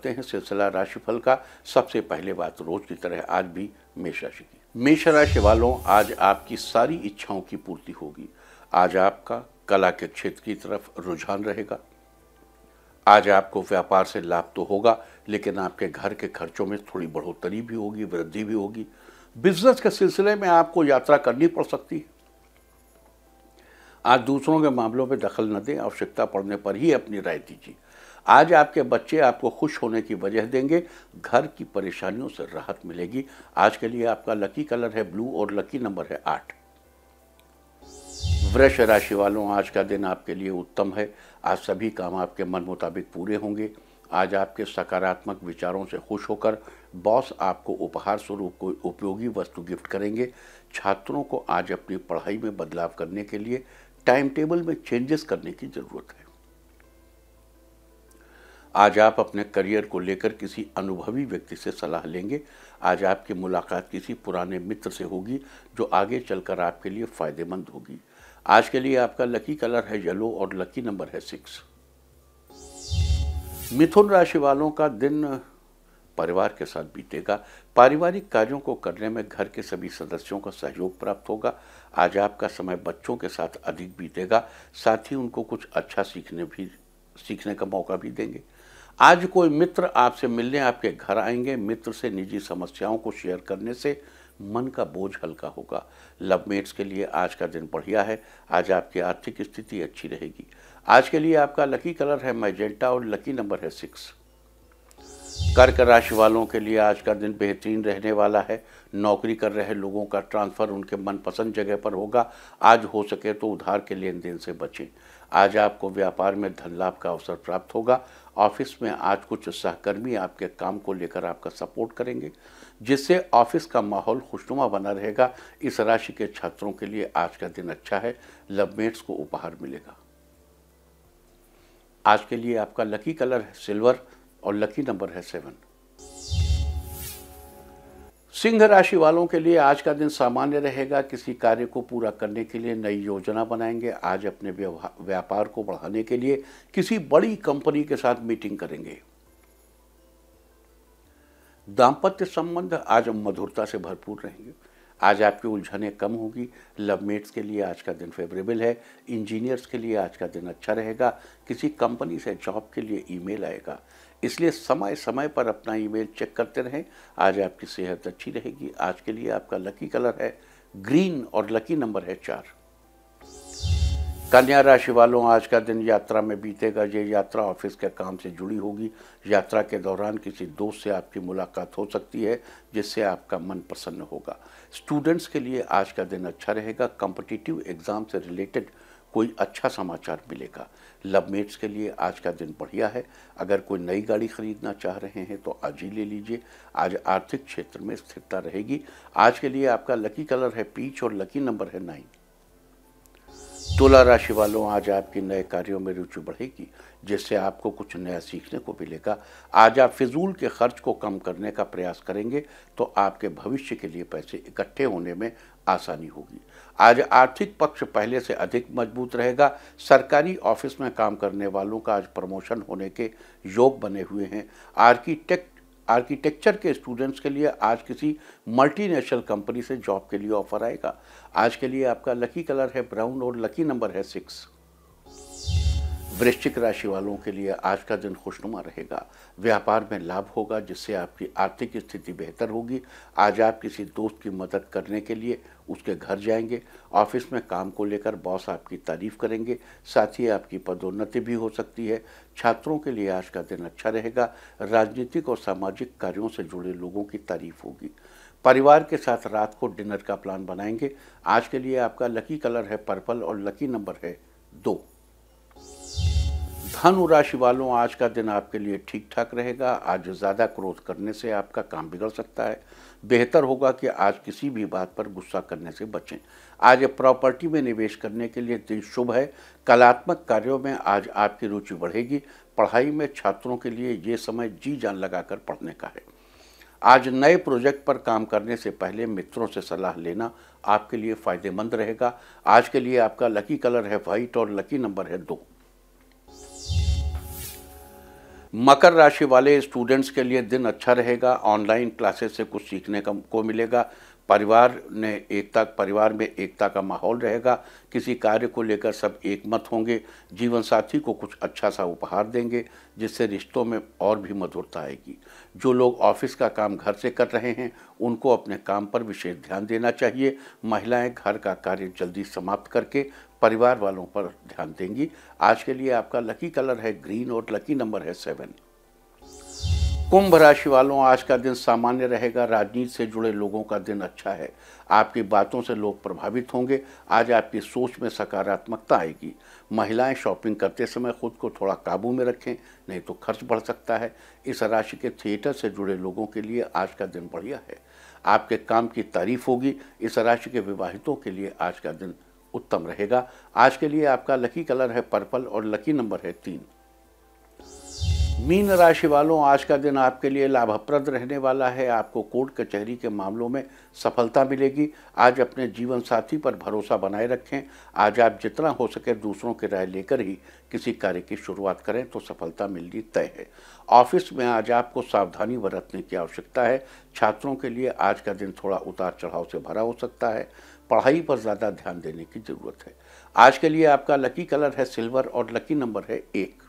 करते हैं सिलसिला राशिफल का सबसे पहले बात रोज की तरह आज भी मेष राशि की मेष राशि वालों आज आपकी सारी इच्छाओं की पूर्ति होगी आज आपका कला के क्षेत्र की तरफ रुझान रहेगा आज आपको व्यापार से लाभ तो होगा लेकिन आपके घर के खर्चों में थोड़ी बढ़ोतरी भी होगी वृद्धि भी होगी बिजनेस के सिलसिले में आपको यात्रा करनी पड़ सकती है आज दूसरों के मामलों में दखल न दें आवश्यकता पड़ने पर ही अपनी राय दीजिए आज आपके बच्चे आपको खुश होने की वजह देंगे घर की परेशानियों से राहत मिलेगी आज के लिए आपका लकी कलर है ब्लू और लकी नंबर है आठ वृक्ष राशि वालों आज का दिन आपके लिए उत्तम है आज सभी काम आपके मन मुताबिक पूरे होंगे आज आपके सकारात्मक विचारों से खुश होकर बॉस आपको उपहार स्वरूप कोई उपयोगी वस्तु गिफ्ट करेंगे छात्रों को आज अपनी पढ़ाई में बदलाव करने के लिए टाइम टेबल में चेंजेस करने की ज़रूरत है आज आप अपने करियर को लेकर किसी अनुभवी व्यक्ति से सलाह लेंगे आज आपकी मुलाकात किसी पुराने मित्र से होगी जो आगे चलकर आपके लिए फायदेमंद होगी आज के लिए आपका लकी कलर है येलो और लकी नंबर है सिक्स मिथुन राशि वालों का दिन परिवार के साथ बीतेगा पारिवारिक कार्यों को करने में घर के सभी सदस्यों का सहयोग प्राप्त होगा आज आपका समय बच्चों के साथ अधिक बीतेगा साथ ही उनको कुछ अच्छा सीखने भी सीखने का मौका भी देंगे आज कोई मित्र आपसे मिलने आपके घर आएंगे मित्र से निजी समस्याओं को शेयर करने से मन का बोझ हल्का होगा लवमेट्स के लिए आज का दिन बढ़िया है आज आपकी आर्थिक स्थिति अच्छी रहेगी आज के लिए आपका लकी कलर है मैजेंटा और लकी नंबर है सिक्स कर्क राशि वालों के लिए आज का दिन बेहतरीन रहने वाला है नौकरी कर रहे लोगों का ट्रांसफ़र उनके मनपसंद जगह पर होगा आज हो सके तो उधार के लेन देन से बचें आज आपको व्यापार में धन लाभ का अवसर प्राप्त होगा ऑफिस में आज कुछ सहकर्मी आपके काम को लेकर आपका सपोर्ट करेंगे जिससे ऑफिस का माहौल खुशनुमा बना रहेगा इस राशि के छात्रों के लिए आज का दिन अच्छा है लवमेट्स को उपहार मिलेगा आज के लिए आपका लकी कलर है सिल्वर और लकी नंबर है सेवन सिंह राशि वालों के लिए आज का दिन सामान्य रहेगा किसी कार्य को पूरा करने के लिए नई योजना बनाएंगे आज अपने व्यापार को बढ़ाने के लिए किसी बड़ी कंपनी के साथ मीटिंग करेंगे दाम्पत्य संबंध आज मधुरता से भरपूर रहेंगे आज आपकी उलझने कम होगी लवमेट्स के लिए आज का दिन फेवरेबल है इंजीनियर्स के लिए आज का दिन अच्छा रहेगा किसी कंपनी से जॉब के लिए ईमेल आएगा इसलिए समय समय पर अपना ईमेल चेक करते रहें आज आपकी सेहत अच्छी रहेगी आज के लिए आपका लकी कलर है ग्रीन और लकी नंबर है चार कन्या राशि वालों आज का दिन यात्रा में बीतेगा ये यात्रा ऑफिस के काम से जुड़ी होगी यात्रा के दौरान किसी दोस्त से आपकी मुलाकात हो सकती है जिससे आपका मन प्रसन्न होगा स्टूडेंट्स के लिए आज का दिन अच्छा रहेगा कॉम्पिटिटिव एग्ज़ाम से रिलेटेड कोई अच्छा समाचार मिलेगा लव मेट्स के लिए आज का दिन बढ़िया है अगर कोई नई गाड़ी खरीदना चाह रहे हैं तो आज ही ले लीजिए आज आर्थिक क्षेत्र में स्थिरता रहेगी आज के लिए आपका लकी कलर है पीच और लकी नंबर है नाइन तुला राशि वालों आज आपके नए कार्यों में रुचि बढ़ेगी जिससे आपको कुछ नया सीखने को मिलेगा आज आप फिजूल के खर्च को कम करने का प्रयास करेंगे तो आपके भविष्य के लिए पैसे इकट्ठे होने में आसानी होगी आज आर्थिक पक्ष पहले से अधिक मजबूत रहेगा सरकारी ऑफिस में काम करने वालों का आज प्रमोशन होने के योग बने हुए हैं आर्किटेक्ट आर्किटेक्चर के स्टूडेंट्स के लिए आज किसी मल्टीनेशनल कंपनी से जॉब के लिए ऑफर आएगा आज के लिए आपका लकी कलर है ब्राउन और लकी नंबर है सिक्स वृश्चिक राशि वालों के लिए आज का दिन खुशनुमा रहेगा व्यापार में लाभ होगा जिससे आपकी आर्थिक स्थिति बेहतर होगी आज आप किसी दोस्त की मदद करने के लिए उसके घर जाएंगे ऑफिस में काम को लेकर बॉस आपकी तारीफ करेंगे साथ ही आपकी पदोन्नति भी हो सकती है छात्रों के लिए आज का दिन अच्छा रहेगा राजनीतिक और सामाजिक कार्यों से जुड़े लोगों की तारीफ होगी परिवार के साथ रात को डिनर का प्लान बनाएंगे आज के लिए आपका लकी कलर है पर्पल और लकी नंबर है दो धनु राशि वालों आज का दिन आपके लिए ठीक ठाक रहेगा आज ज़्यादा क्रोध करने से आपका काम बिगड़ सकता है बेहतर होगा कि आज किसी भी बात पर गुस्सा करने से बचें आज प्रॉपर्टी में निवेश करने के लिए दिन शुभ है कलात्मक कार्यों में आज आपकी रुचि बढ़ेगी पढ़ाई में छात्रों के लिए ये समय जी जान लगाकर पढ़ने का है आज नए प्रोजेक्ट पर काम करने से पहले मित्रों से सलाह लेना आपके लिए फ़ायदेमंद रहेगा आज के लिए आपका लकी कलर है वाइट और लकी नंबर है दो मकर राशि वाले स्टूडेंट्स के लिए दिन अच्छा रहेगा ऑनलाइन क्लासेस से कुछ सीखने का को मिलेगा परिवार ने एकता परिवार में एकता का माहौल रहेगा किसी कार्य को लेकर सब एक मत होंगे जीवन साथी को कुछ अच्छा सा उपहार देंगे जिससे रिश्तों में और भी मधुरता आएगी जो लोग ऑफिस का काम घर से कर रहे हैं उनको अपने काम पर विशेष ध्यान देना चाहिए महिलाएं घर का कार्य जल्दी समाप्त करके परिवार वालों पर ध्यान देंगी आज के लिए आपका लकी कलर है ग्रीन और लकी नंबर है सेवन कुंभ राशि वालों आज का दिन सामान्य रहेगा राजनीति से जुड़े लोगों का दिन अच्छा है आपकी बातों से लोग प्रभावित होंगे आज आपकी सोच में सकारात्मकता आएगी महिलाएं शॉपिंग करते समय खुद को थोड़ा काबू में रखें नहीं तो खर्च बढ़ सकता है इस राशि के थिएटर से जुड़े लोगों के लिए आज का दिन बढ़िया है आपके काम की तारीफ होगी इस राशि के विवाहितों के लिए आज का दिन उत्तम रहेगा आज के लिए आपका लकी कलर है पर्पल और लकी नंबर है तीन मीन राशि वालों आज का दिन आपके लिए लाभप्रद रहने वाला है आपको कोर्ट कचहरी के मामलों में सफलता मिलेगी आज अपने जीवन साथी पर भरोसा बनाए रखें आज आप जितना हो सके दूसरों की राय लेकर ही किसी कार्य की शुरुआत करें तो सफलता मिलनी तय है ऑफिस में आज आपको सावधानी बरतने की आवश्यकता है छात्रों के लिए आज का दिन थोड़ा उतार चढ़ाव से भरा हो सकता है पढ़ाई पर ज़्यादा ध्यान देने की ज़रूरत है आज के लिए आपका लकी कलर है सिल्वर और लकी नंबर है एक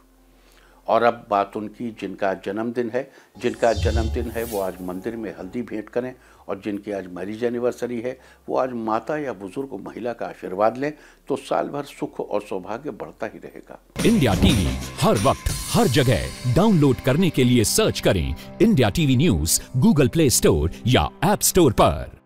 और अब बात उनकी जिनका जन्मदिन है जिनका जन्मदिन है वो आज मंदिर में हल्दी भेंट करें और जिनकी आज मैरिज एनिवर्सरी है वो आज माता या बुजुर्ग महिला का आशीर्वाद लें तो साल भर सुख और सौभाग्य बढ़ता ही रहेगा इंडिया टीवी हर वक्त हर जगह डाउनलोड करने के लिए सर्च करें India TV news Google Play Store या एप स्टोर पर